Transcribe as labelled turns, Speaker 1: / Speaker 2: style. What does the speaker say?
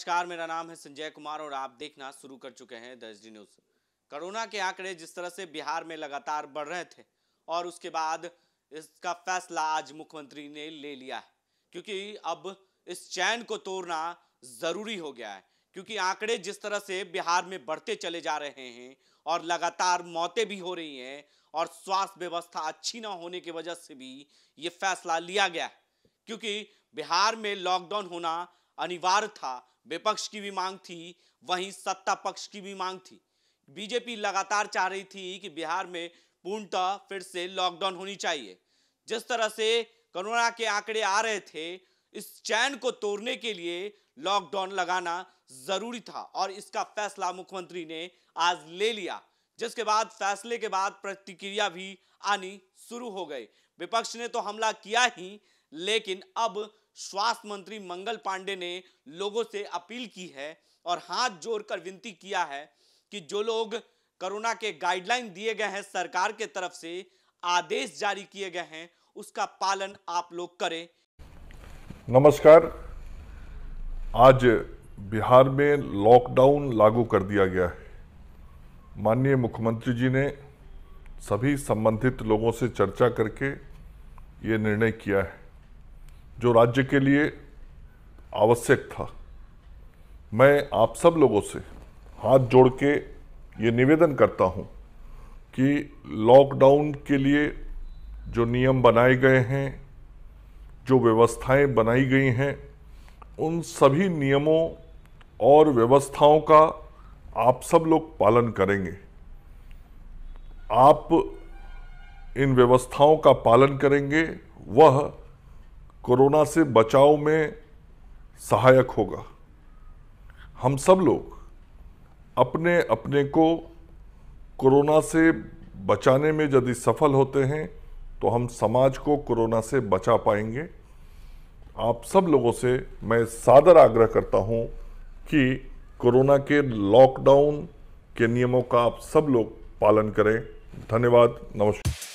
Speaker 1: नमस्कार मेरा नाम है संजय कुमार और आप देखना शुरू कर चुके हैं दस डी न्यूज कोरोना के आंकड़े जिस तरह से बिहार में लगातार बढ़ रहे थे और उसके बाद इसका फैसला आज मुख्यमंत्री ने ले लिया है क्योंकि अब इस चैन को तोड़ना जरूरी हो गया है क्योंकि आंकड़े जिस तरह से बिहार में बढ़ते चले जा रहे हैं और लगातार मौतें भी हो रही हैं और स्वास्थ्य व्यवस्था अच्छी ना होने की वजह से भी ये फैसला लिया गया क्योंकि बिहार में लॉकडाउन होना अनिवार्य था विपक्ष की भी मांग थी वहीं सत्ता पक्ष की भी मांग थी बीजेपी लगातार चाह रही थी कि बिहार में पूर्णतः फिर से लॉकडाउन होनी चाहिए जिस तरह से कोरोना के आंकड़े आ रहे थे इस चैन को तोड़ने के लिए लॉकडाउन लगाना जरूरी था और इसका फैसला मुख्यमंत्री ने आज ले लिया जिसके बाद फैसले के बाद प्रतिक्रिया भी आनी शुरू हो गई विपक्ष ने तो हमला किया ही लेकिन अब स्वास्थ्य मंत्री मंगल पांडे ने लोगों से अपील की है और हाथ जोड़कर विनती किया है कि जो लोग कोरोना के गाइडलाइन दिए गए हैं सरकार के तरफ से आदेश जारी किए गए हैं उसका पालन आप लोग करें
Speaker 2: नमस्कार आज बिहार में लॉकडाउन लागू कर दिया गया है माननीय मुख्यमंत्री जी ने सभी संबंधित लोगों से चर्चा करके ये निर्णय किया है जो राज्य के लिए आवश्यक था मैं आप सब लोगों से हाथ जोड़ के ये निवेदन करता हूँ कि लॉकडाउन के लिए जो नियम बनाए गए हैं जो व्यवस्थाएं बनाई गई हैं उन सभी नियमों और व्यवस्थाओं का आप सब लोग पालन करेंगे आप इन व्यवस्थाओं का पालन करेंगे वह कोरोना से बचाव में सहायक होगा हम सब लोग अपने अपने को कोरोना से बचाने में यदि सफल होते हैं तो हम समाज को कोरोना से बचा पाएंगे आप सब लोगों से मैं सादर आग्रह करता हूं कि कोरोना के लॉकडाउन के नियमों का आप सब लोग पालन करें धन्यवाद नमस्कार